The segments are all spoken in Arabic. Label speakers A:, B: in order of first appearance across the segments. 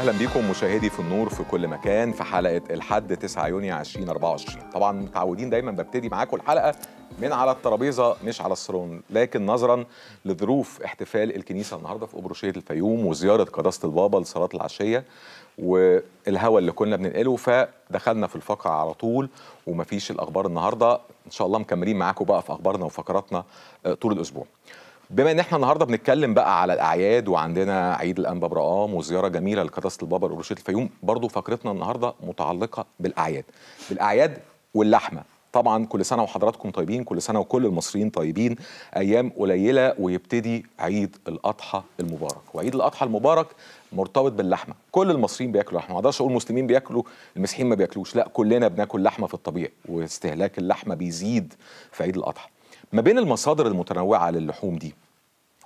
A: واهلا بيكم مشاهدي في النور في كل مكان في حلقه الحد 9 يونيو 2024 طبعا متعودين دايما ببتدي معاكم الحلقه من على الترابيزه مش على الصالون لكن نظرا لظروف احتفال الكنيسه النهارده في قبرشيه الفيوم وزياره قداسه البابا لصلاه العشيه والهوى اللي كنا بننقله فدخلنا في الفقره على طول ومفيش الاخبار النهارده ان شاء الله مكملين معاكم بقى في اخبارنا وفقراتنا آه، طول الاسبوع بما ان احنا النهارده بنتكلم بقى على الاعياد وعندنا عيد الانبا برقام وزياره جميله لقداسه البابا القرشيد الفيوم برضو فقرتنا النهارده متعلقه بالاعياد بالاعياد واللحمه طبعا كل سنه وحضراتكم طيبين كل سنه وكل المصريين طيبين ايام قليله ويبتدي عيد الاضحى المبارك وعيد الاضحى المبارك مرتبط باللحمه كل المصريين بياكلوا لحمه ما اقدرش اقول المسلمين بياكلوا المسيحيين ما بياكلوش لا كلنا بناكل لحمه في الطبيعي واستهلاك اللحمه بيزيد في عيد الاضحى ما بين المصادر المتنوعه للحوم دي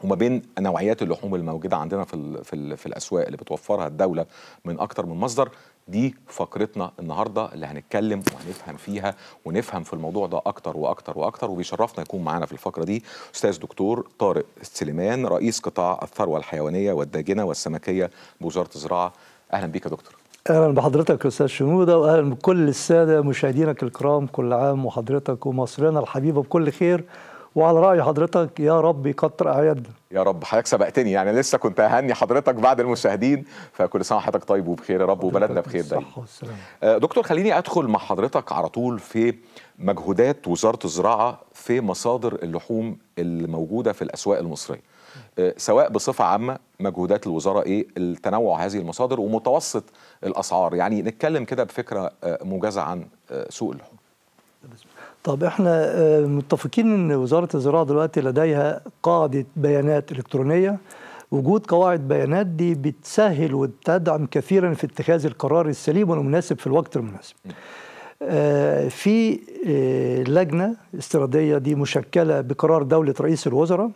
A: وما بين نوعيات اللحوم الموجوده عندنا في الـ في, الـ في الاسواق اللي بتوفرها الدوله من اكتر من مصدر دي فقرتنا النهارده اللي هنتكلم وهنفهم فيها ونفهم في الموضوع ده اكتر واكتر واكتر وبيشرفنا يكون معانا في الفقره دي استاذ دكتور طارق سليمان رئيس قطاع الثروه الحيوانيه والداجنه والسمكيه بوزاره الزراعه اهلا بيك يا دكتور
B: اهلا بحضرتك استاذ شنوده واهلا بكل الساده مشاهدينك الكرام كل عام وحضرتك ومصرنا الحبيبه بكل خير وعلى راي حضرتك يا رب يكتر اعيادنا
A: يا رب حضرتك سبقتني يعني لسه كنت ههني حضرتك بعد المشاهدين فكل سنه وحضرتك طيب وبخير يا رب وبلدنا بخير دايما آه، دكتور خليني ادخل مع حضرتك على طول في مجهودات وزاره الزراعه في مصادر اللحوم اللي موجوده في الاسواق المصريه سواء بصفه عامه مجهودات الوزاره ايه التنوع هذه المصادر ومتوسط الاسعار يعني نتكلم كده بفكره آه، موجزه عن آه، سوق اللحوم
B: طب احنا آه، متفقين ان وزاره الزراعه دلوقتي لديها قاعده بيانات الكترونيه وجود قواعد بيانات دي بتسهل وبتدعم كثيرا في اتخاذ القرار السليم والمناسب في الوقت المناسب في لجنه استيراديه دي مشكله بقرار دوله رئيس الوزراء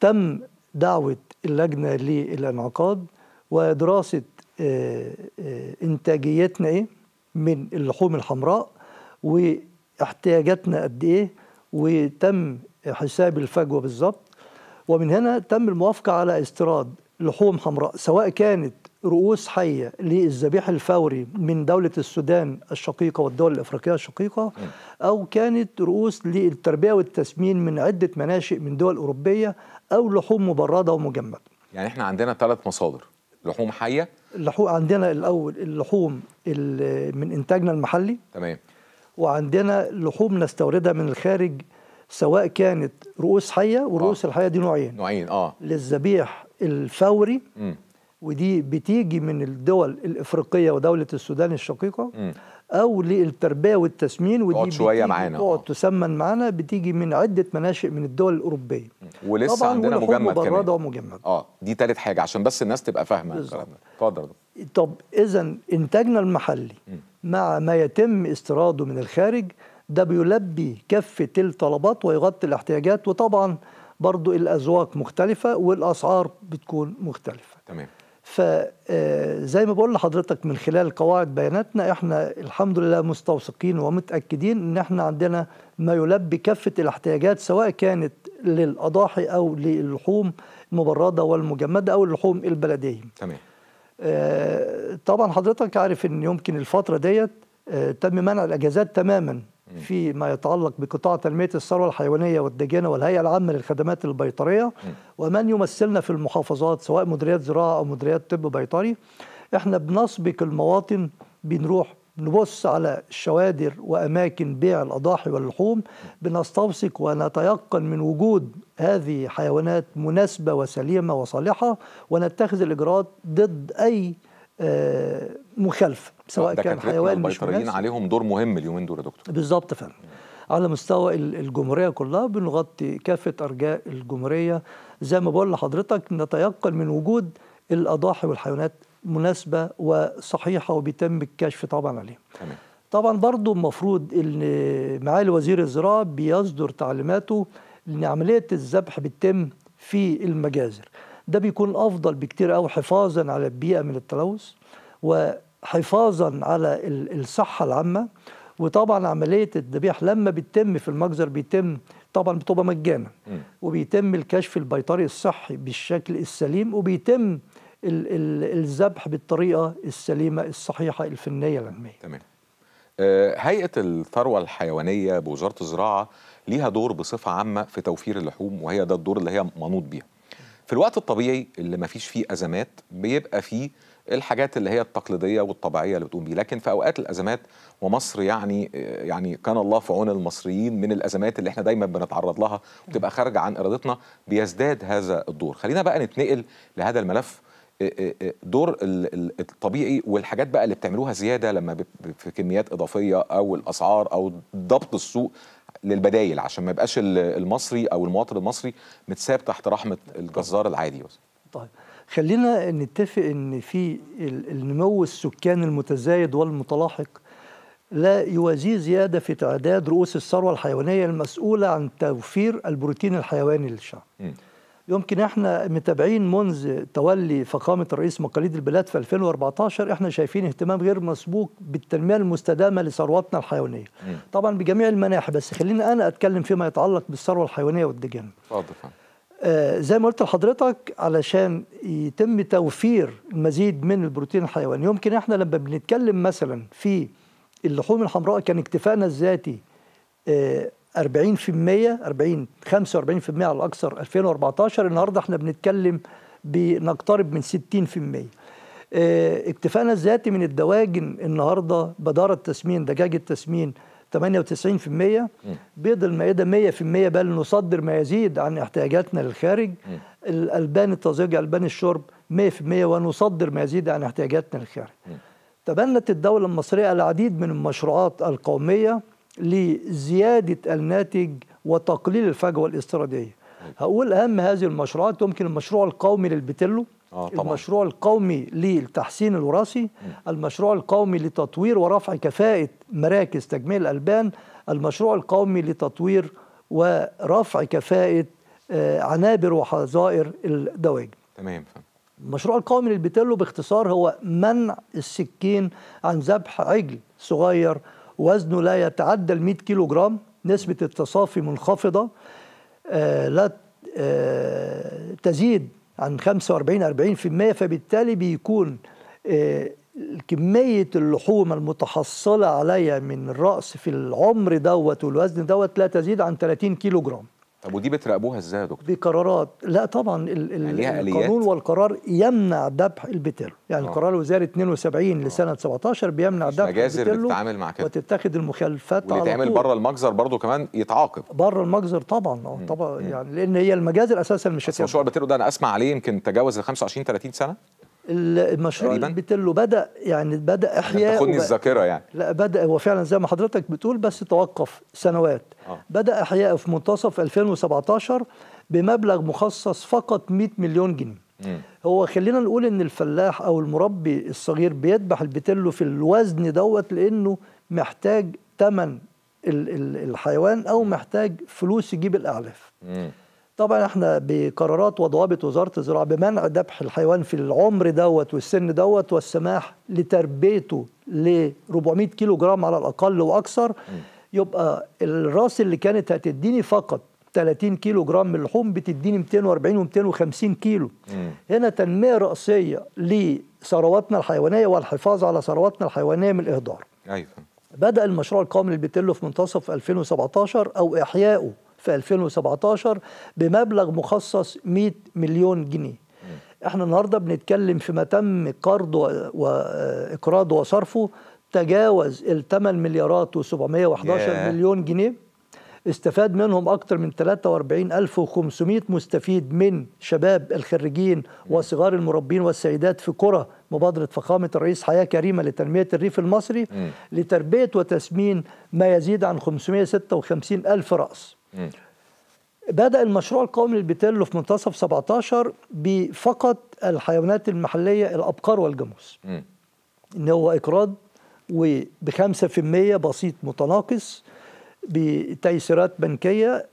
B: تم دعوة اللجنة للانعقاد ودراسة آه، آه، إنتاجيتنا إيه من اللحوم الحمراء واحتياجاتنا قد إيه وتم حساب الفجوة بالظبط ومن هنا تم الموافقة على استيراد لحوم حمراء سواء كانت رؤوس حية للذبيح الفوري من دولة السودان الشقيقة والدول الأفريقية الشقيقة أو كانت رؤوس للتربية والتسمين من عدة مناشئ من دول أوروبية أو لحوم مبردة ومجمدة
A: يعني احنا عندنا ثلاث مصادر لحوم حية
B: لحوم عندنا الأول اللحوم من إنتاجنا المحلي تمام وعندنا لحوم نستوردها من الخارج سواء كانت رؤوس حية ورؤوس آه. الحية دي نوعين نوعين اه للذبيح الفوري م. ودي بتيجي من الدول الافريقيه ودوله السودان الشقيقه م. او للتربيه والتسمين ودي شويه معانا تقعد تسمن معانا بتيجي من عده مناشئ من الدول الاوروبيه ولسه طبعا عندنا مجمد كمان ومجمد
A: اه دي ثالث حاجه عشان بس الناس تبقى فاهمه اتفضل
B: طب اذا انتاجنا المحلي م. مع ما يتم استيراده من الخارج ده بيلبي كافه الطلبات ويغطي الاحتياجات وطبعا برضو الاذواق مختلفه والاسعار بتكون مختلفه تمام فزي آه، ما بقول لحضرتك من خلال قواعد بياناتنا احنا الحمد لله مستوثقين ومتاكدين ان احنا عندنا ما يلبي كافه الاحتياجات سواء كانت للاضاحي او للحوم المبرده والمجمده او اللحوم البلديه. تمام. آه طبعا حضرتك عارف ان يمكن الفتره ديت آه تم منع الاجازات تماما فيما يتعلق بقطاع تنمية الثروة الحيوانية والدجانة والهيئة العامة للخدمات البيطرية ومن يمثلنا في المحافظات سواء مديريات زراعة أو مديريات طب بيطري احنا بنسبق المواطن بنروح نبص على الشوادر وأماكن بيع الأضاحي واللحوم بنستوثق ونتيقن من وجود هذه حيوانات مناسبة وسليمة وصالحة ونتخذ الإجراءات ضد أي آه، مخالفة سواء كان حيوان مش مناسب
A: عليهم دور مهم اليومين دول يا دكتور
B: بالظبط فعلا على مستوى الجمهوريه كلها بنغطي كافه ارجاء الجمهوريه زي ما بقول لحضرتك نتيقن من وجود الاضاحي والحيوانات مناسبه وصحيحه وبيتم الكشف طبعا عليهم تمام طبعا برضو المفروض ان معالي وزير الزراعه بيصدر تعليماته ان عمليه الذبح بتتم في المجازر ده بيكون افضل بكتير قوي حفاظا على البيئه من التلوث و حفاظا على الصحه العامه وطبعا عمليه الذبيح لما بتتم في المجزر بيتم طبعا بتبقى مجانا وبيتم الكشف البيطري الصحي بالشكل السليم وبيتم الذبح بالطريقه السليمه الصحيحه الفنيه العلميه
A: تمام آه، هيئه الثروه الحيوانيه بوزاره الزراعه ليها دور بصفه عامه في توفير اللحوم وهي ده الدور اللي هي منوط بيها في الوقت الطبيعي اللي ما فيش فيه ازمات بيبقى فيه الحاجات اللي هي التقليديه والطبيعيه اللي بتقوم بيه لكن في اوقات الازمات ومصر يعني آه، يعني كان الله في عون المصريين من الازمات اللي احنا دايما بنتعرض لها وتبقى خارجه عن ارادتنا بيزداد هذا الدور خلينا بقى نتنقل لهذا الملف آه، آه، دور الطبيعي والحاجات بقى اللي بتعملوها زياده لما في كميات اضافيه او الاسعار او ضبط السوق للبدايل عشان ما يبقاش المصري او المواطن المصري متساب تحت رحمه الجزار العادي بس طيب
B: خلينا نتفق ان في النمو السكاني المتزايد والمتلاحق لا يوازيه زياده في تعداد رؤوس الثروه الحيوانيه المسؤوله عن توفير البروتين الحيواني للشعب م. يمكن احنا متابعين منذ تولي فخامه الرئيس مقاليد البلاد في 2014 احنا شايفين اهتمام غير مسبوق بالتنميه المستدامه لثرواتنا الحيوانيه مم. طبعا بجميع المناحي بس خليني انا اتكلم فيما يتعلق بالثروه الحيوانيه والدجان اتفضل آه زي ما قلت لحضرتك علشان يتم توفير المزيد من البروتين الحيواني يمكن احنا لما بنتكلم مثلا في اللحوم الحمراء كان اكتفائنا الذاتي آه 40% 40 45% على الاكثر 2014 النهارده احنا بنتكلم بنقترب من 60% آه، اكتفائنا الذاتي من الدواجن النهارده بدارة التسمين دجاج التسمين 98% بيض المائده 100% بل نصدر ما يزيد عن احتياجاتنا للخارج الالبان الطازجة البان الشرب 100% ونصدر ما يزيد عن احتياجاتنا للخارج تبنت الدوله المصريه العديد من المشروعات القوميه لزيادة الناتج وتقليل الفجوة الاستيرادية هقول أهم هذه المشروعات يمكن المشروع القومي للبتلو آه طبعًا. المشروع القومي للتحسين الوراثي المشروع القومي لتطوير ورفع كفاءة مراكز تجميل الألبان المشروع القومي لتطوير ورفع كفاءة آه، عنابر وحظائر الدواجن تمام المشروع القومي للبتلو باختصار هو منع السكين عن ذبح عجل صغير وزنه لا يتعدى ال 100 كيلو جرام نسبة التصافي منخفضة آه، لا آه، تزيد عن 45 40% فبالتالي بيكون آه، كمية اللحوم المتحصلة عليا من الرأس في العمر دوت والوزن دوت لا تزيد عن 30 كيلو جرام
A: طب ودي بتراقبوها ازاي يا دكتور؟
B: بقرارات لا طبعا ال يعني القانون والقرار يمنع ذبح البتر يعني أوه. القرار الوزاري 72 أوه. آه. لسنه 17 بيمنع ذبح مجازر بتتعامل مع كده وتتخذ المخالفات واللي على بره
A: المجزر برضه كمان يتعاقب
B: بره المجزر طبعا اه طبعا يعني لان هي المجازر اساسا مش هتعمل
A: مشروع البتر ده انا اسمع عليه يمكن تجاوز ال 25 30 سنه
B: المشروع تقريبا بتلو بدا يعني بدا يعني احياء تاخدني الذاكره يعني لا بدا هو فعلا زي ما حضرتك بتقول بس توقف سنوات آه. بدا احياء في منتصف 2017 بمبلغ مخصص فقط 100 مليون جنيه هو خلينا نقول ان الفلاح او المربي الصغير بيذبح البتلو في الوزن دوت لانه محتاج ثمن الحيوان او محتاج فلوس يجيب الاعلاف طبعا احنا بقرارات وضوابط وزاره الزراعه بمنع ذبح الحيوان في العمر دوت والسن دوت والسماح لتربيته ل 400 كيلو جرام على الاقل واكثر يبقى الراس اللي كانت هتديني فقط 30 كيلو جرام من اللحوم بتديني 240 و250 كيلو هنا تنميه راسيه لثرواتنا الحيوانيه والحفاظ على ثرواتنا الحيوانيه من الاهدار ايوه بدا المشروع القومي للبيتلو في منتصف 2017 او احيائه في 2017 بمبلغ مخصص 100 مليون جنيه احنا النهارده بنتكلم في ما تم قرضه واقراضه وصرفه تجاوز ال 8 مليارات و711 yeah. مليون جنيه استفاد منهم اكثر من 43500 مستفيد من شباب الخريجين وصغار المربين والسيدات في قرى مبادره فخامه الرئيس حياه كريمه لتنميه الريف المصري لتربيه وتسمين ما يزيد عن 556 الف راس بدأ المشروع القومي للبيتلو في منتصف 17 بفقط الحيوانات المحلية الأبقار والجاموس إن هو إقراض وبخمسة في المية بسيط متناقص بتيسيرات بنكية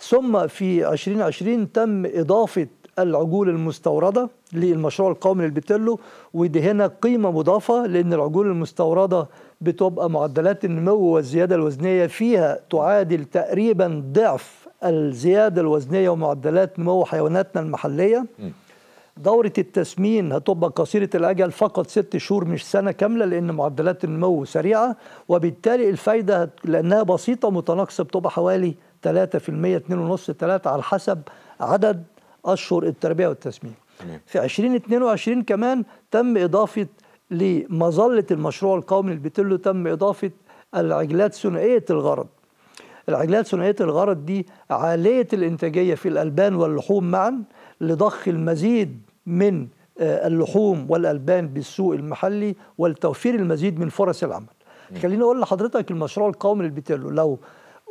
B: ثم في 2020 تم إضافة العجول المستوردة للمشروع القومي للبيتلو ودي هنا قيمة مضافة لأن العجول المستوردة بتبقى معدلات النمو والزياده الوزنيه فيها تعادل تقريبا ضعف الزياده الوزنيه ومعدلات نمو حيواناتنا المحليه دورة التسمين هتبقى قصيرة الأجل فقط ست شهور مش سنة كاملة لأن معدلات النمو سريعة وبالتالي الفايدة لأنها بسيطة متناقصة بتبقى حوالي 3% 2.5 3 على حسب عدد أشهر التربية والتسمين في 2022 كمان تم إضافة لمظلة المشروع القومي البتلو تم إضافة العجلات ثنائية الغرض العجلات ثنائية الغرض دي عالية الإنتاجية في الألبان واللحوم معا لضخ المزيد من آه، اللحوم والألبان بالسوق المحلي والتوفير المزيد من فرص العمل خليني أقول لحضرتك المشروع القومي للبتلو لو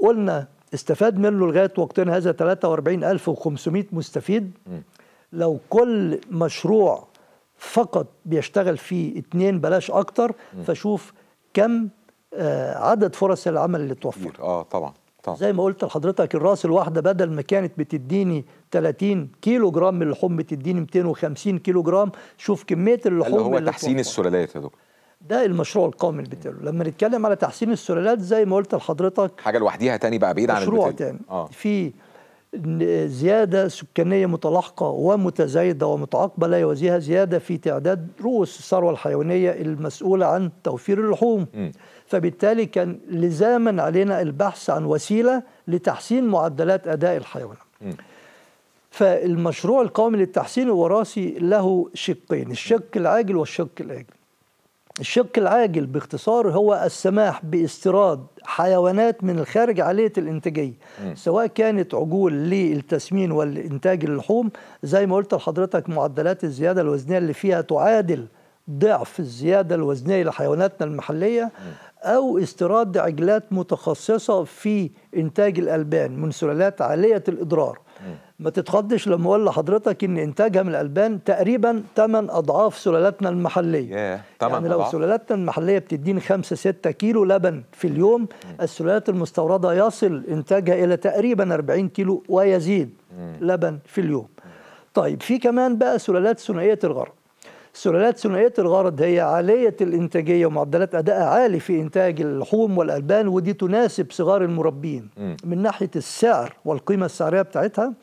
B: قلنا استفاد منه لغاية وقتنا هذا 43500 مستفيد لو كل مشروع فقط بيشتغل فيه اتنين بلاش اكتر فشوف كم آه، عدد فرص العمل اللي توفر
A: اه طبعا طبعا
B: زي ما قلت لحضرتك الراس الواحده بدل ما كانت بتديني 30 كيلو جرام من اللحوم بتديني 250 كيلو جرام شوف كميه اللحوم اللي هو اللي تحسين
A: السلالات يا دكتور
B: ده المشروع القومي البترول لما نتكلم على
A: تحسين السلالات زي
B: ما قلت لحضرتك
A: حاجه لوحديها تاني بقى بعيد عن مشروع تاني آه.
B: في زيادة سكانية متلاحقة ومتزايدة ومتعاقبة لا يوازيها زيادة في تعداد رؤوس الثروة الحيوانية المسؤولة عن توفير اللحوم م. فبالتالي كان لزاما علينا البحث عن وسيلة لتحسين معدلات أداء الحيوان م. فالمشروع القومي للتحسين الوراثي له شقين الشق العاجل والشق الآجل الشق العاجل باختصار هو السماح باستيراد حيوانات من الخارج عالية الإنتاجية سواء كانت عجول للتسمين والإنتاج اللحوم زي ما قلت لحضرتك معدلات الزيادة الوزنية اللي فيها تعادل ضعف الزيادة الوزنية لحيواناتنا المحلية أو استيراد عجلات متخصصة في إنتاج الألبان من سلالات عالية الإضرار م. ما تتخضش لما اقول لحضرتك ان انتاجها من الالبان تقريبا 8 اضعاف سلالاتنا المحليه
A: yeah, يعني لو سلالتنا
B: سلالاتنا المحليه بتديني 5 6 كيلو لبن في اليوم mm. السلالات المستورده يصل انتاجها الى تقريبا 40 كيلو ويزيد mm. لبن في اليوم طيب في كمان بقى سلالات ثنائيه الغرق سلالات ثنائيه الغرض هي عاليه الانتاجيه ومعدلات ادائها عالي في انتاج اللحوم والالبان ودي تناسب صغار المربين م. من ناحيه السعر والقيمه السعريه بتاعتها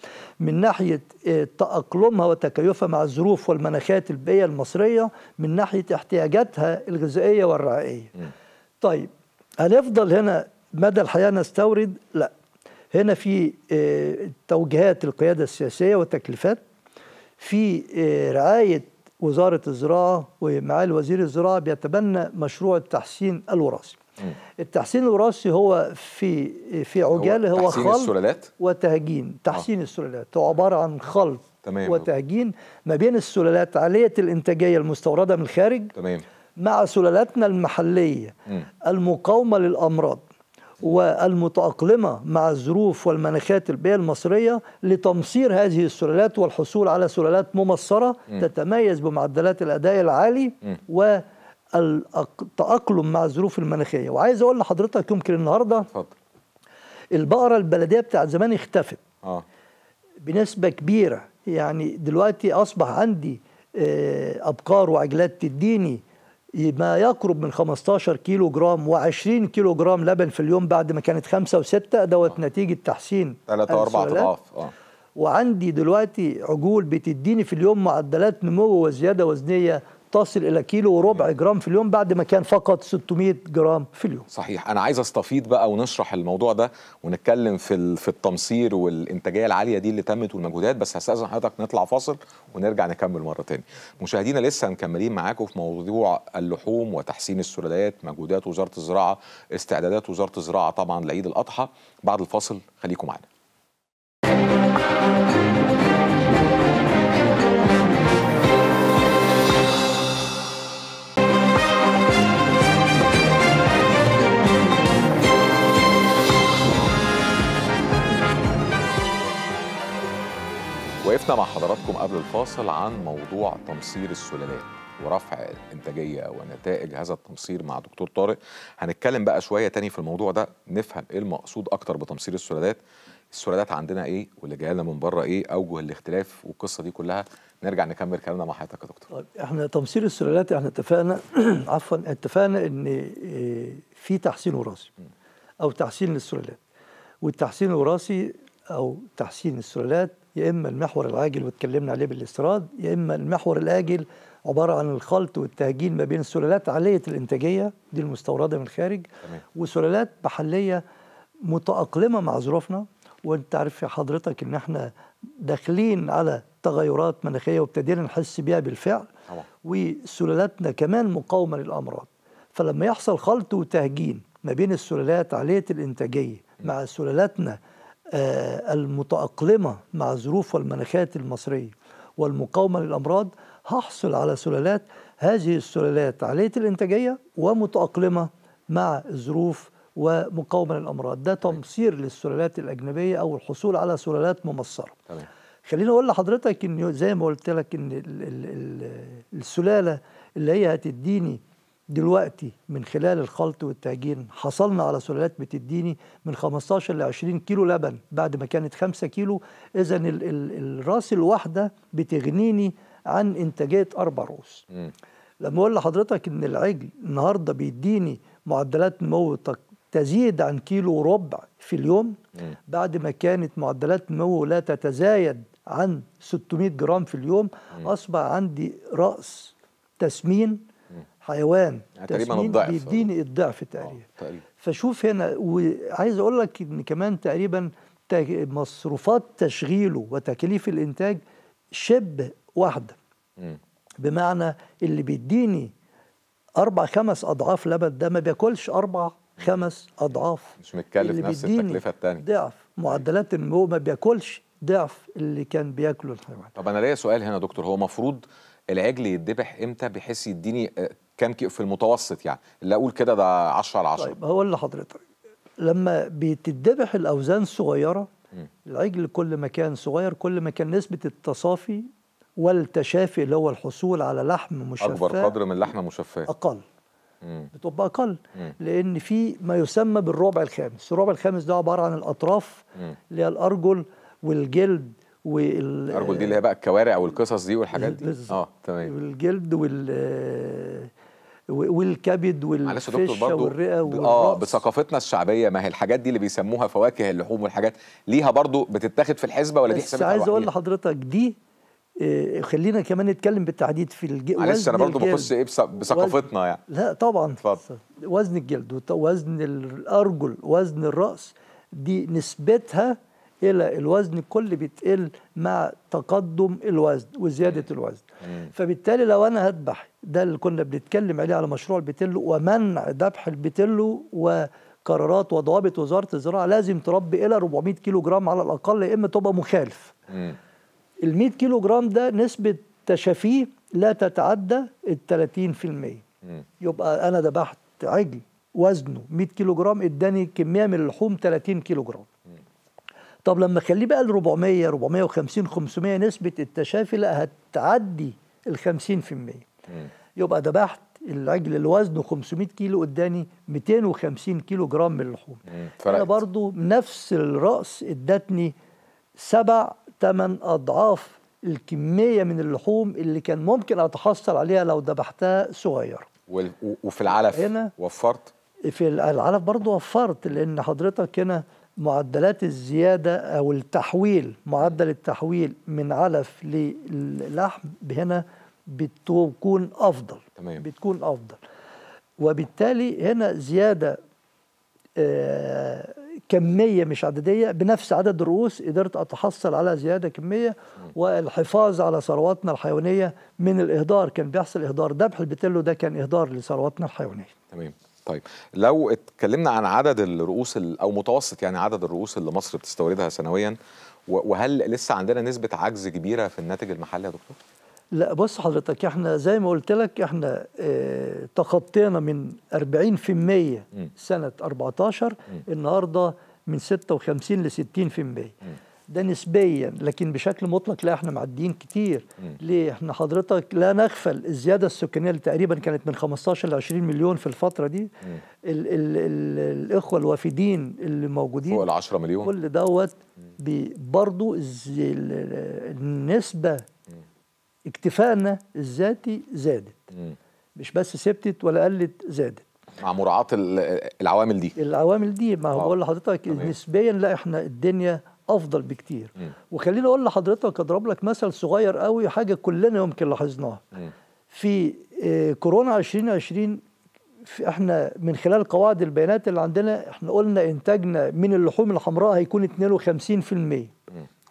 B: من ناحيه آه، تاقلمها وتكيفها مع الظروف والمناخات البيئيه المصريه من ناحيه احتياجاتها الغذائيه والرعائيه م. طيب هنفضل هنا مدى الحياه نستورد لا هنا في آه، توجيهات القياده السياسيه وتكلفات في آه، رعايه وزارة الزراعة ومع الوزير الزراعة بيتبنى مشروع التحسين الوراثي التحسين الوراثي هو في في عجاله هو, هو تحسين خلط السلالات؟ وتهجين تحسين آه. السلالات هو عبارة عن خلط تمام. وتهجين ما بين السلالات عالية الإنتاجية المستوردة من الخارج تمام. مع سلالاتنا المحلية م. المقاومة للأمراض والمتأقلمة مع الظروف والمناخات البيئية المصرية لتمصير هذه السلالات والحصول على سلالات ممصرة تتميز بمعدلات الأداء العالي والتأقلم مع الظروف المناخية وعايز أقول لحضرتك يمكن النهاردة فضل. البقرة البلدية بتاعت زمان اختفت آه. بنسبة كبيرة يعني دلوقتي أصبح عندي آه، أبقار وعجلات تديني ما يقرب من 15 كيلو جرام و20 كيلو جرام لبن في اليوم بعد ما كانت خمسة وستة دوت آه. نتيجة تحسين ثلاثة أربعة أضعاف آه. وعندي دلوقتي عجول بتديني في اليوم معدلات نمو وزيادة وزنية تصل الى كيلو وربع جرام في اليوم بعد ما كان فقط 600 جرام في اليوم
A: صحيح انا عايز استفيض بقى ونشرح الموضوع ده ونتكلم في في التمصير والانتاجيه العاليه دي اللي تمت والمجهودات بس هستاذن حضرتك نطلع فاصل ونرجع نكمل مره تاني مشاهدينا لسه مكملين معاكم في موضوع اللحوم وتحسين السلالات مجهودات وزاره الزراعه استعدادات وزاره الزراعه طبعا لعيد الاضحى بعد الفاصل خليكم معانا حدثنا مع حضراتكم قبل الفاصل عن موضوع تمصير السلالات ورفع الانتاجيه ونتائج هذا التمصير مع دكتور طارق هنتكلم بقى شويه تاني في الموضوع ده نفهم ايه المقصود اكتر بتمصير السلالات السلالات عندنا ايه واللي جاي لنا من بره ايه اوجه الاختلاف والقصه دي كلها نرجع نكمل كلامنا مع حضرتك يا دكتور طيب
B: احنا تمصير السلالات احنا اتفقنا عفوا اتفقنا ان آه، في تحسين وراثي او تحسين للسلالات والتحسين الوراثي او تحسين السلالات يا اما المحور العاجل واتكلمنا عليه بالاستيراد يا اما المحور الاجل عباره عن الخلط والتهجين ما بين سلالات عاليه الانتاجيه دي المستورده من الخارج تمام. وسلالات محليه متاقلمه مع ظروفنا وانت عارف يا حضرتك ان احنا داخلين على تغيرات مناخيه وابتدينا نحس بيها بالفعل طبعا. وسلالاتنا كمان مقاومه للامراض فلما يحصل خلط وتهجين ما بين السلالات عاليه الانتاجيه مع سلالاتنا آه، المتأقلمة مع الظروف والمناخات المصرية والمقاومة للأمراض هحصل على سلالات هذه السلالات عالية الإنتاجية ومتأقلمة مع الظروف ومقاومة للأمراض ده تمصير للسلالات الأجنبية أو الحصول على سلالات ممصرة تمام. خليني أقول لحضرتك إن زي ما قلت لك إن السلالة اللي هي هتديني دلوقتي من خلال الخلط والتعجين حصلنا على سلالات بتديني من 15 ل 20 كيلو لبن بعد ما كانت 5 كيلو اذا الراس الواحده بتغنيني عن انتاجيه اربع روس لما اقول لحضرتك ان العجل النهارده بيديني معدلات نمو تزيد عن كيلو وربع في اليوم بعد ما كانت معدلات نمو لا تتزايد عن 600 جرام في اليوم اصبح عندي راس تسمين حيوان يعني تقريبا الضعف بيديني الضعف اه، تقريبا فشوف هنا وعايز اقول لك ان كمان تقريبا مصروفات تشغيله وتكاليف الانتاج شبه واحده بمعنى اللي بيديني اربع خمس اضعاف لبن ده ما بياكلش اربع خمس اضعاف
A: مش متكلف نفس التكلفه الثانيه
B: ضعف معدلات أيوة. النمو ما بياكلش ضعف اللي كان بياكله الحيوان
A: طب انا ليا سؤال هنا دكتور هو مفروض العجل يتذبح امتى بحيث يديني آه، كام كيلو في المتوسط يعني اللي اقول كده ده 10 على 10 طيب
B: هقول لحضرتك لما بتتذبح الاوزان الصغيره العجل كل ما كان صغير كل ما كان نسبه التصافي والتشافي اللي هو الحصول على لحم مشفى اكبر قدر
A: من لحمه مشفاه اقل مم.
B: بتبقى اقل مم. لان في ما يسمى بالربع الخامس الربع الخامس ده عباره عن الاطراف اللي هي الارجل والجلد وال الارجل دي
A: اللي هي بقى الكوارع والقصص دي والحاجات دي اه تمام
B: والجلد وال والكبد والفشه والرئه آه، والرأس
A: اه بثقافتنا الشعبيه ما هي الحاجات دي اللي بيسموها فواكه اللحوم والحاجات ليها برضو بتتاخد في الحسبه ولا دي حسابات بس عايز اقول
B: لحضرتك دي آه، خلينا كمان نتكلم بالتحديد في الج... معلش انا برضه بخش ايه
A: بثقافتنا وزن... يعني
B: لا طبعا اتفضل وزن الجلد وزن الارجل وزن الراس دي نسبتها الى الوزن كل بتقل مع تقدم الوزن وزياده الوزن فبالتالي لو انا هذبح ده اللي كنا بنتكلم عليه على مشروع البتلو ومنع ذبح البتلو وقرارات وضوابط وزاره الزراعه لازم تربي الى 400 كيلو جرام على الاقل يا اما تبقى مخالف ال 100 كيلو جرام ده نسبه تشافيه لا تتعدى ال 30% يبقى انا ذبحت عجل وزنه 100 كيلو جرام اداني كميه من اللحوم 30 كيلو جرام طب لما اخليه بقى ل 400 450 500 نسبه التشافي لا هتعدي ال 50% يبقى ذبحت العجل اللي وزنه 500 كيلو اداني 250 كيلو جرام من اللحوم انا برضو نفس الراس ادتني سبع ثمان اضعاف الكميه من اللحوم اللي كان ممكن اتحصل عليها لو ذبحتها صغير
A: وفي العلف هنا وفرت
B: في العلف برضو وفرت لان حضرتك هنا معدلات الزيادة أو التحويل معدل التحويل من علف للحم هنا بتكون أفضل تمام. بتكون أفضل وبالتالي هنا زيادة آه، كمية مش عددية بنفس عدد الرؤوس قدرت أتحصل على زيادة كمية والحفاظ على ثرواتنا الحيوانية من الإهدار كان بيحصل إهدار ذبح البتلو ده كان إهدار لثرواتنا الحيوانية
A: تمام طيب لو اتكلمنا عن عدد الرؤوس او متوسط يعني عدد الرؤوس اللي مصر بتستوردها سنويا وهل لسه عندنا نسبه عجز كبيره في الناتج المحلي يا دكتور؟
B: لا بص حضرتك احنا زي ما قلت لك احنا اه تخطينا من 40% سنه 14 النهارده من 56 ل 60% ده نسبيا لكن بشكل مطلق لا احنا معديين كتير ليه احنا حضرتك لا نغفل الزياده السكانيه اللي تقريبا كانت من 15 ل 20 مليون في الفتره دي ال ال ال الاخوه الوافدين اللي موجودين فوق ال 10 مليون كل دوت برضه النسبه اكتفائنا الذاتي زادت مش بس ثبتت ولا قلت زادت
A: مع مراعاه العوامل دي
B: العوامل دي ما هو آه. بقول لحضرتك نسبيا لا احنا الدنيا افضل بكتير وخليني اقول لحضرتك اضرب لك مثل صغير قوي حاجه كلنا يمكن لاحظناها في آه، كورونا 2020 في احنا من خلال قواعد البيانات اللي عندنا احنا قلنا انتاجنا من اللحوم الحمراء هيكون 52%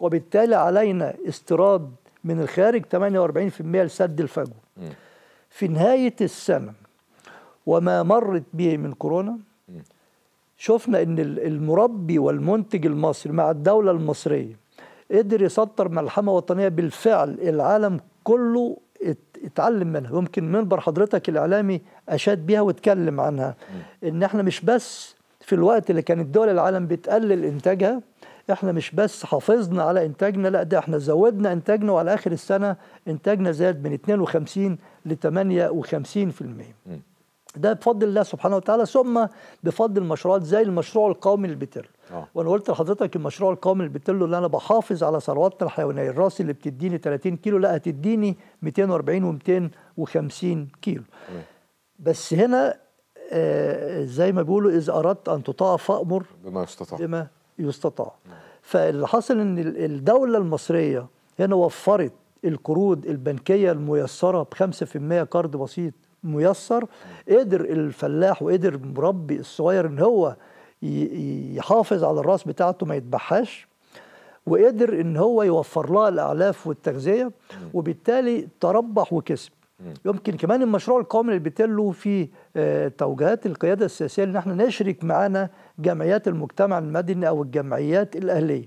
B: وبالتالي علينا استيراد من الخارج 48% لسد الفجوه في نهايه السنه وما مرت به من كورونا شفنا ان المربي والمنتج المصري مع الدوله المصريه قدر يسطر ملحمه وطنيه بالفعل العالم كله اتعلم منها يمكن منبر حضرتك الاعلامي اشاد بيها واتكلم عنها ان احنا مش بس في الوقت اللي كانت دول العالم بتقلل انتاجها احنا مش بس حافظنا على انتاجنا لا ده احنا زودنا انتاجنا وعلى اخر السنه انتاجنا زاد من 52 ل 58% ده بفضل الله سبحانه وتعالى ثم بفضل المشروعات زي المشروع القومي للبترول آه. وانا قلت لحضرتك المشروع القومي للبترول اللي انا بحافظ على ثرواتنا الحيوانيه الراس اللي بتديني 30 كيلو لا هتديني 240 و250 كيلو أوه. بس هنا آه زي ما بيقولوا اذا اردت ان تطاع فامر بما يستطاع بما يستطاع فاللي حصل ان الدوله المصريه هنا وفرت القروض البنكيه الميسره ب 5% قرض بسيط ميسر قدر الفلاح وقدر مربي الصغير ان هو يحافظ على الراس بتاعته ما يتبحش وقدر ان هو يوفر لها الاعلاف والتغذيه وبالتالي تربح وكسب يمكن كمان المشروع القومي اللي بيتلو في آه، توجيهات القياده السياسيه ان احنا نشرك معانا جمعيات المجتمع المدني او الجمعيات الاهليه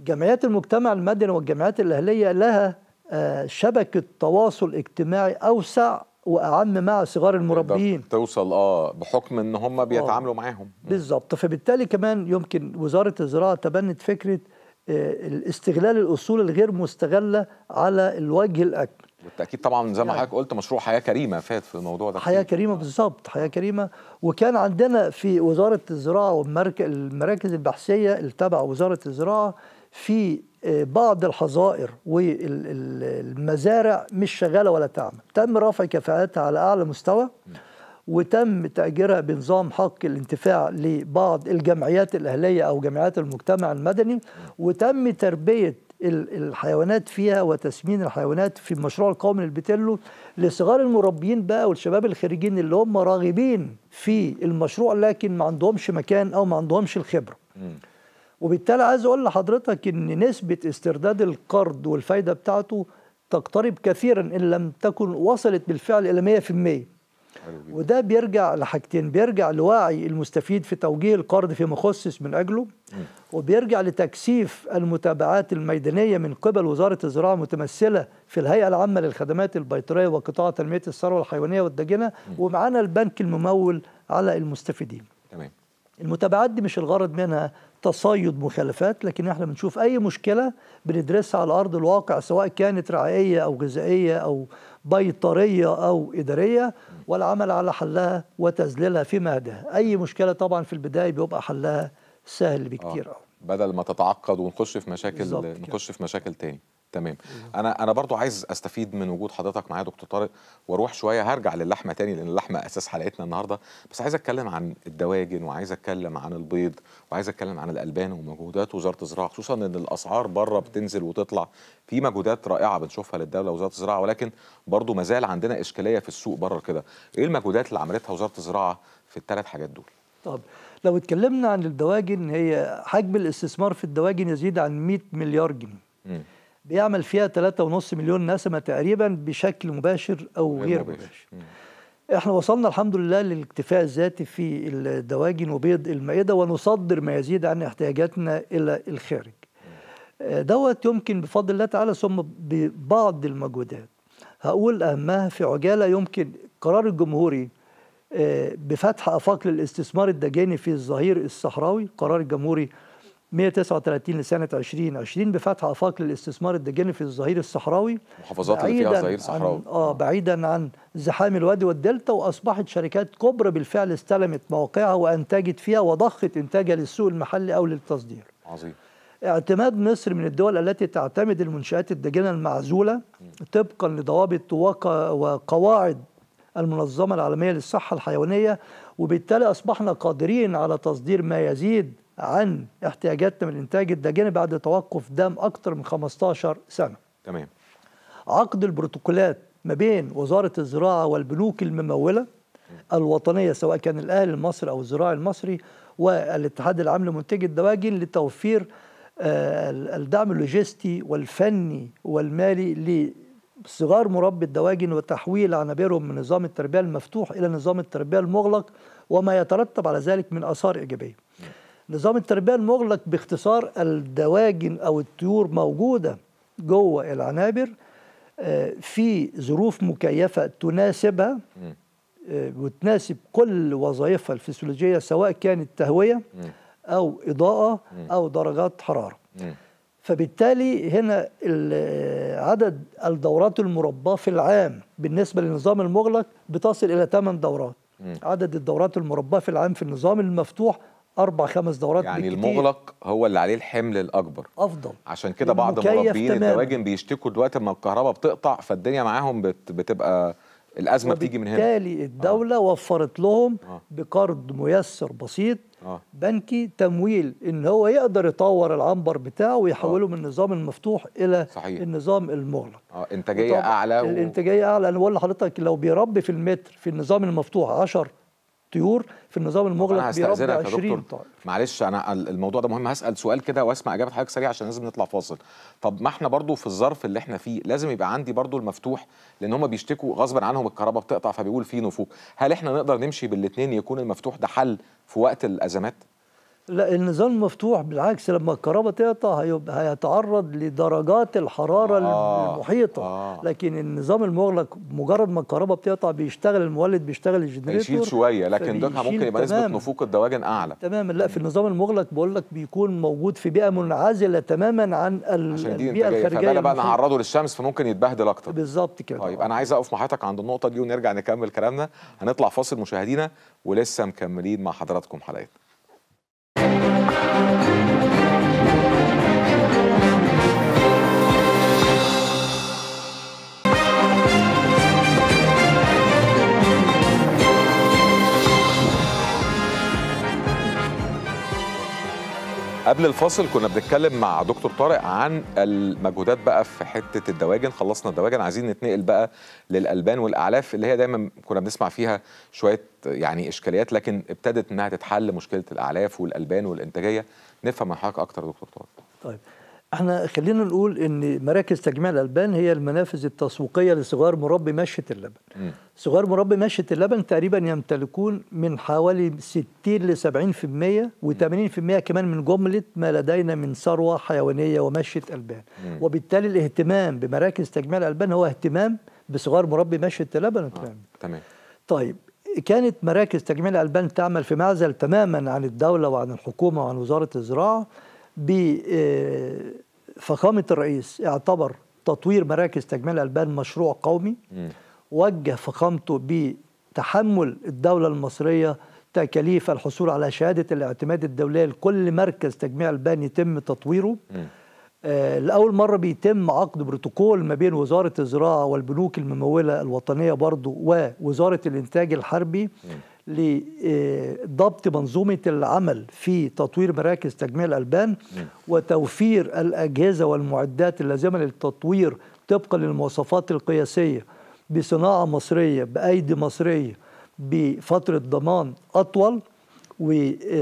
B: جمعيات المجتمع المدني والجمعيات الاهليه لها آه، شبكه تواصل اجتماعي اوسع واعم مع صغار المربيين
A: توصل اه بحكم ان هم آه. بيتعاملوا آه معاهم
B: بالظبط فبالتالي كمان يمكن وزاره الزراعه تبنت فكره آه، استغلال الاصول الغير مستغله على الوجه الاكمل
A: بالتاكيد طبعا زي ما يعني حضرتك قلت مشروع حياه كريمه فات في الموضوع ده
B: حياه كريمه آه. بالظبط حياه كريمه وكان عندنا في وزاره الزراعه والمراكز البحثيه اللي تبع وزاره الزراعه في بعض الحظائر والمزارع مش شغاله ولا تعمل تم رفع كفاءتها على اعلى مستوى وتم تاجيرها بنظام حق الانتفاع لبعض الجمعيات الاهليه او جمعيات المجتمع المدني وتم تربيه الحيوانات فيها وتسمين الحيوانات في المشروع القومي للبيتلو لصغار المربيين بقى والشباب الخريجين اللي هم راغبين في المشروع لكن ما عندهمش مكان او ما عندهمش الخبره وبالتالي عايز اقول لحضرتك ان نسبه استرداد القرض والفايده بتاعته تقترب كثيرا ان لم تكن وصلت بالفعل الى 100% وده بيرجع لحاجتين بيرجع لوعي المستفيد في توجيه القرض فيما مخصص من اجله وبيرجع لتكثيف المتابعات الميدانيه من قبل وزاره الزراعه متمثله في الهيئه العامه للخدمات البيطريه وقطاع تنميه الثروه الحيوانيه والدجنه ومعانا البنك الممول على المستفيدين تمام المتابعات دي مش الغرض منها تصيد مخالفات لكن احنا بنشوف اي مشكله بندرسها على ارض الواقع سواء كانت رعائيه او غذائيه او بيطريه او اداريه والعمل على حلها وتذليلها فيما مهدها اي مشكله طبعا في البدايه بيبقى حلها سهل بكتير آه.
A: بدل ما تتعقد ونخش في مشاكل نخش في مشاكل تاني تمام انا انا برضو عايز استفيد من وجود حضرتك معايا دكتور طارق واروح شويه هرجع للحمه تاني لان اللحمه اساس حلقتنا النهارده بس عايز اتكلم عن الدواجن وعايز اتكلم عن البيض وعايز اتكلم عن الالبان ومجهودات وزاره الزراعه خصوصا ان الاسعار بره بتنزل وتطلع في مجهودات رائعه بنشوفها للدوله وزاره الزراعه ولكن برضو ما زال عندنا اشكاليه في السوق بره كده ايه المجهودات اللي عملتها وزاره الزراعه في الثلاث حاجات دول
B: طب لو اتكلمنا عن الدواجن هي حجم الاستثمار في الدواجن يزيد عن 100 مليار جنيه بيعمل فيها 3.5 مليون نسمه تقريبا بشكل مباشر او غير مباشر, احنا وصلنا الحمد لله للاكتفاء الذاتي في الدواجن وبيض المائده ونصدر ما يزيد عن احتياجاتنا الى الخارج آه، دوت يمكن بفضل الله تعالى ثم ببعض المجهودات هقول اهمها في عجاله يمكن قرار الجمهوري آه، بفتح افاق للاستثمار الدجاني في الظهير الصحراوي قرار الجمهوري 139 لسنه 2020 بفتح افاق للاستثمار الدجاني في الظهير الصحراوي المحافظات اللي فيها ظهير صحراوي اه بعيدا عن زحام الوادي والدلتا واصبحت شركات كبرى بالفعل استلمت مواقعها وانتجت فيها وضخت انتاجها للسوق المحلي او للتصدير. عظيم. اعتماد مصر من الدول التي تعتمد المنشآت الداجنة المعزولة طبقا لضوابط وقواعد المنظمة العالمية للصحة الحيوانية وبالتالي أصبحنا قادرين على تصدير ما يزيد عن احتياجاتنا من الانتاج الداخلي بعد توقف دام اكثر من 15 سنه تمام عقد البروتوكولات ما بين وزاره الزراعه والبنوك المموله الوطنيه سواء كان الاهلي المصري او الزراعي المصري والاتحاد العام لمنتج الدواجن لتوفير آه، الدعم اللوجستي والفني والمالي لصغار مربي الدواجن وتحويل عنابرهم من نظام التربيه المفتوح الى نظام التربيه المغلق وما يترتب على ذلك من اثار ايجابيه نظام التربية المغلق باختصار الدواجن أو الطيور موجودة جوه العنابر آه، في ظروف مكيفة تناسبها
C: آه،
B: وتناسب كل وظائفها الفسيولوجية سواء كانت تهوية أو إضاءة أو درجات حرارة فبالتالي هنا آه، عدد الدورات المرباه في العام بالنسبه للنظام المغلق بتصل الى 8 دورات عدد الدورات المرباه في العام في النظام المفتوح اربع خمس دورات يعني بالكتير. المغلق
A: هو اللي عليه الحمل الاكبر افضل عشان كده بعض مربيين الدواجن بيشتكوا دلوقتي اما الكهرباء بتقطع فالدنيا معاهم بت بتبقى الازمه بتيجي من هنا وبالتالي
B: آه. الدوله آه. وفرت لهم آه. بقرض ميسر بسيط آه. بنكي تمويل ان هو يقدر يطور العنبر بتاعه ويحوله آه. من النظام المفتوح الى صحيح. النظام المغلق
A: اه انتاجيه اعلى و...
B: الانتاجيه اعلى انا بقول لحضرتك لو بيربي في المتر في النظام المفتوح 10 الطيور في النظام المغلق بيربي 20 طائر
A: معلش انا الموضوع ده مهم هسال سؤال كده واسمع اجابه حضرتك سريع عشان لازم نطلع فاصل طب ما احنا برضو في الظرف اللي احنا فيه لازم يبقى عندي برضو المفتوح لان هم بيشتكوا غصبا عنهم الكهرباء بتقطع فبيقول في نفوق هل احنا نقدر نمشي بالاثنين يكون المفتوح ده حل في وقت الازمات
B: لا النظام مفتوح بالعكس لما الكهرباء تقطع هيتعرض لدرجات الحراره آه المحيطه آه لكن النظام المغلق مجرد ما الكهرباء بتقطع بيشتغل المولد بيشتغل الجنريتور بيشيل شويه لكن ده ممكن يبقى نسبه
A: نفوق الدواجن اعلى
B: تماما لا في النظام المغلق بقول لك بيكون موجود في بيئه منعزله تماما عن البيئه الخارجيه فبلا بقى نعرضه
A: للشمس فممكن يتبهدل اكتر بالظبط كده طيب انا عايز اقف مع حضرتك عند النقطه دي ونرجع نكمل كلامنا هنطلع فاصل مشاهدينا ولسه مكملين مع حضراتكم حلقتنا Thank you. قبل الفاصل كنا بنتكلم مع دكتور طارق عن المجهودات بقى في حته الدواجن خلصنا الدواجن عايزين نتنقل بقى للالبان والاعلاف اللي هي دايما كنا بنسمع فيها شويه يعني اشكاليات لكن ابتدت انها تتحل مشكله الاعلاف والالبان والانتاجيه نفهم من حضرتك اكتر دكتور طارق
B: طيب احنا خلينا نقول ان مراكز تجميع الالبان هي المنافذ التسويقيه لصغار مربي مشه اللبن م. صغار مربي مشه اللبن تقريبا يمتلكون من حوالي 60 ل 70% و80% كمان من جمله ما لدينا من ثروه حيوانيه ومشه البان م. وبالتالي الاهتمام بمراكز تجميع الالبان هو اهتمام بصغار مربي مشه اللبن آه. تمام طيب كانت مراكز تجميع الالبان تعمل في معزل تماما عن الدوله وعن الحكومه وعن وزاره الزراعه ب آه، فخامه الرئيس اعتبر تطوير مراكز تجميل الالبان مشروع قومي وجه فخامته بتحمل الدوله المصريه تكاليف الحصول على شهاده الاعتماد الدوليه لكل مركز تجميع البان يتم تطويره آه، لاول مره بيتم عقد بروتوكول ما بين وزاره الزراعه والبنوك المموله الوطنيه برضه ووزاره الانتاج الحربي لضبط آه، منظومة العمل في تطوير مراكز تجميع الألبان وتوفير الأجهزة والمعدات اللازمة للتطوير طبقا للمواصفات القياسية بصناعة مصرية بأيدي مصرية بفترة ضمان أطول وسعر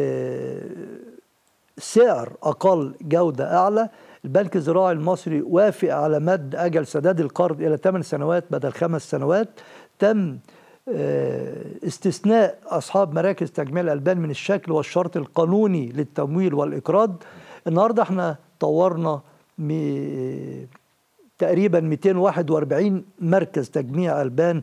B: آه، أقل جودة أعلى البنك الزراعي المصري وافق على مد أجل سداد القرض إلى 8 سنوات بدل 5 سنوات تم آه، استثناء أصحاب مراكز تجميع الألبان من الشكل والشرط القانوني للتمويل والإقراض النهاردة احنا طورنا تقريبا 241 مركز تجميع ألبان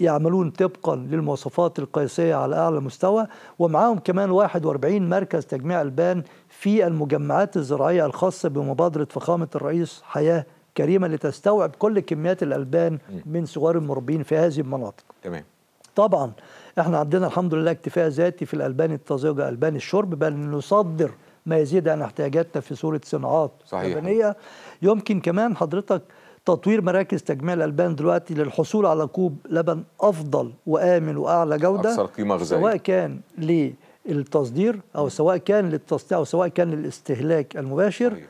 B: يعملون طبقا للمواصفات القياسية على أعلى مستوى ومعاهم كمان 41 مركز تجميع ألبان في المجمعات الزراعية الخاصة بمبادرة فخامة الرئيس حياة الكريمه لتستوعب كل كميات الالبان من صغار المربين في هذه المناطق تمام طبعا احنا عندنا الحمد لله اكتفاء ذاتي في الالبان الطازجه البان الشرب بل نصدر ما يزيد عن احتياجاتنا في صوره صناعات صحيح. لبنيه يمكن كمان حضرتك تطوير مراكز تجميع الالبان دلوقتي للحصول على كوب لبن افضل وامن واعلى جوده اكثر قيمه غذائيه سواء كان للتصدير او سواء كان للتصنيع او سواء كان للاستهلاك المباشر صحيح.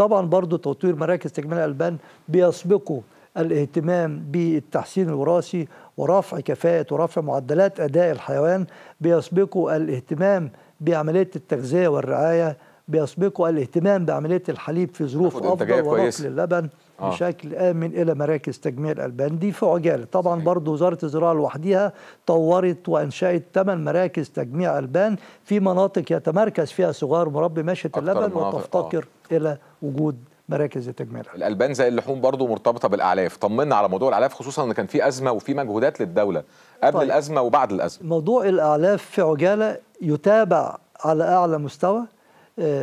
B: طبعا برضو تطوير مراكز تجميل الألبان بيسبقه الاهتمام بالتحسين الوراثي ورفع كفاءة ورفع معدلات أداء الحيوان بيسبقه الاهتمام بعملية التغذية والرعاية بيسبقوا الاهتمام بعملية الحليب في ظروف أفضل ونقل اللبن آه. بشكل آمن إلى مراكز تجميع الألبان دي في عجالة طبعا صحيح. برضو وزارة الزراعة لوحدها طورت وأنشأت 8 مراكز تجميع ألبان في مناطق يتمركز فيها صغار مربي ماشية اللبن آه. وتفتقر آه. إلى وجود مراكز التجميع
A: الالبان زي اللحوم برضو مرتبطه بالاعلاف طمنا على موضوع الاعلاف خصوصا ان كان في ازمه وفي مجهودات للدوله قبل طيب. الازمه وبعد الازمه
B: موضوع الاعلاف في عجاله يتابع على اعلى مستوى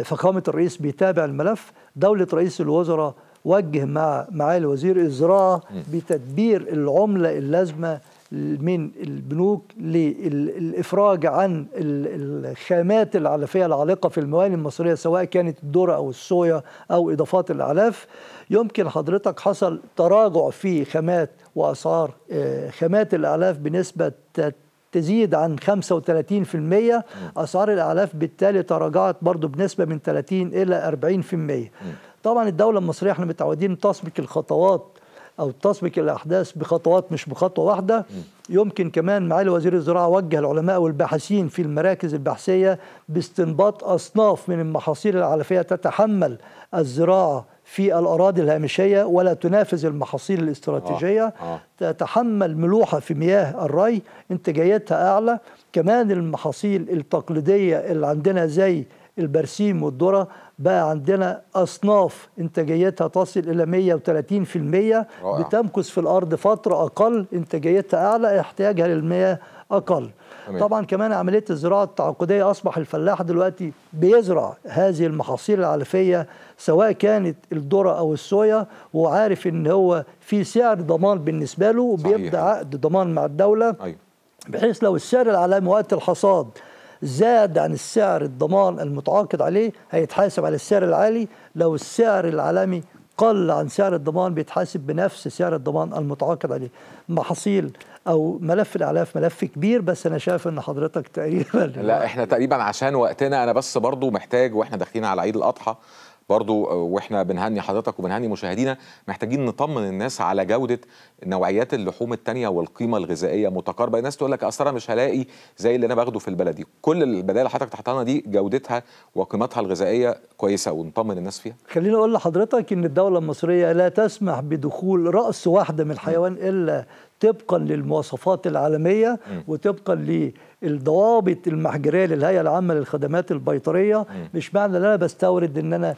B: فخامه الرئيس بيتابع الملف دوله رئيس الوزراء وجه مع معالي الوزير الزراعه بتدبير العمله اللازمه من البنوك للافراج عن الخامات العلفيه العالقه في المواني المصريه سواء كانت الذره او الصويا او اضافات الاعلاف يمكن حضرتك حصل تراجع في خامات واسعار آه، خامات الاعلاف بنسبه تزيد عن 35% أسعار الأعلاف بالتالي تراجعت برضو بنسبة من 30 إلى 40% طبعا الدولة المصرية احنا متعودين تسبق الخطوات أو تسبق الأحداث بخطوات مش بخطوة واحدة يمكن كمان معالي وزير الزراعة وجه العلماء والباحثين في المراكز البحثية باستنباط أصناف من المحاصيل العلفية تتحمل الزراعة في الأراضي الهامشية ولا تنافذ المحاصيل الاستراتيجية آه. آه. تتحمل ملوحة في مياه الري انتاجيتها أعلى كمان المحاصيل التقليدية اللي عندنا زي البرسيم والذرة بقى عندنا أصناف إنتاجيتها تصل إلى 130% بتمكث في الأرض فترة أقل إنتاجيتها أعلى احتياجها للمياه أقل أمين. طبعا كمان عمليه الزراعه التعاقديه اصبح الفلاح دلوقتي بيزرع هذه المحاصيل العلفيه سواء كانت الذره او الصويا وعارف ان هو في سعر ضمان بالنسبه له وبيبدا عقد ضمان مع الدوله أيوه. بحيث لو السعر العالمي وقت الحصاد زاد عن السعر الضمان المتعاقد عليه هيتحاسب على السعر العالي لو السعر العالمي قل عن سعر الضمان بيتحاسب بنفس سعر الضمان المتعاقد عليه محاصيل او ملف الاعلاف ملف كبير بس انا شايف ان حضرتك تقريبا
A: لا احنا تقريبا عشان وقتنا انا بس برضو محتاج واحنا داخلين على عيد الاضحى برضو آه، واحنا بنهني حضرتك وبنهني مشاهدينا محتاجين نطمن الناس على جودة نوعيات اللحوم الثانيه والقيمة الغذائية متقاربة الناس تقول لك أصلا مش هلاقي زي اللي أنا باخده في البلدي كل البدائل اللي حضرتك تحطها دي جودتها وقيمتها الغذائية كويسة ونطمن الناس فيها
B: خليني أقول لحضرتك إن الدولة المصرية لا تسمح بدخول رأس واحدة من الحيوان إلا طبقا للمواصفات العالمية وطبقا للضوابط المحجرية للهيئة العامة للخدمات البيطرية م. مش معنى ان انا بستورد ان انا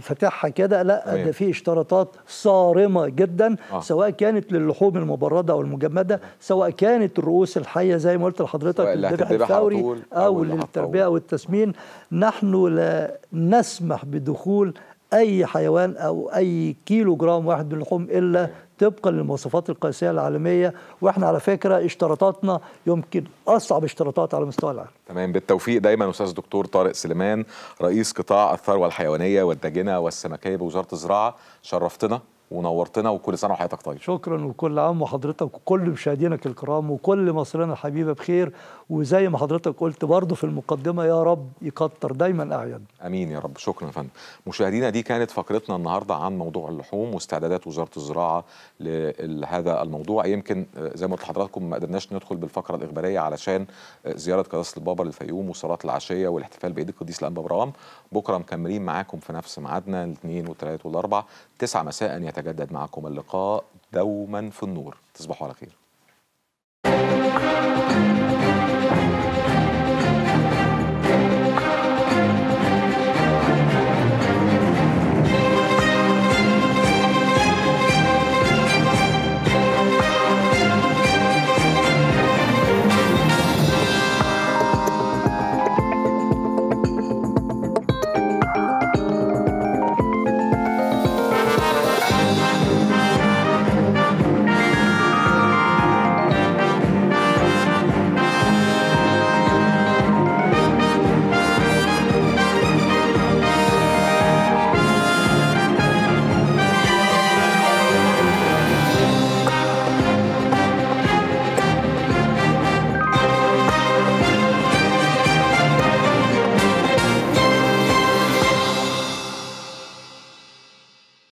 B: فاتحها كده لا ده في اشتراطات صارمه جدا آه. سواء كانت للحوم المبرده او المجمده سواء كانت الرؤوس الحيه زي ما قلت لحضرتك للذبح الفوري او, أو للتربيه او التسمين نحن لا نسمح بدخول اي حيوان او اي كيلو جرام واحد من اللحوم الا طبقا للمواصفات القياسيه العالميه واحنا على فكره اشتراطاتنا يمكن اصعب اشتراطات على مستوى العالم.
A: تمام بالتوفيق دايما استاذ دكتور طارق سليمان رئيس قطاع الثروه الحيوانيه والداجنه والسمكيه بوزاره الزراعه شرفتنا ونورتنا وكل سنه وحياتك طيب
B: شكرا وكل عام وحضرتك وكل مشاهدينك الكرام وكل مصرنا الحبيبه بخير وزي ما حضرتك قلت برضه في المقدمه يا رب يكتر دايما اعياد
A: امين يا رب شكرا يا فندم مشاهدينا دي كانت فقرتنا النهارده عن موضوع اللحوم واستعدادات وزاره الزراعه لهذا الموضوع يمكن آه، زي ما قلت لحضراتكم ما قدرناش ندخل بالفقره الاخباريه علشان آه، زياره قداسه البابا للفيوم وصلاه العشيه والاحتفال بعيد القديس الانبا ابراهام بكره مكملين معاكم في نفس ميعادنا الاثنين والثلاث والاربع 9 مساء يتجدد يتجدد معكم اللقاء دوما في النور تصبحوا على خير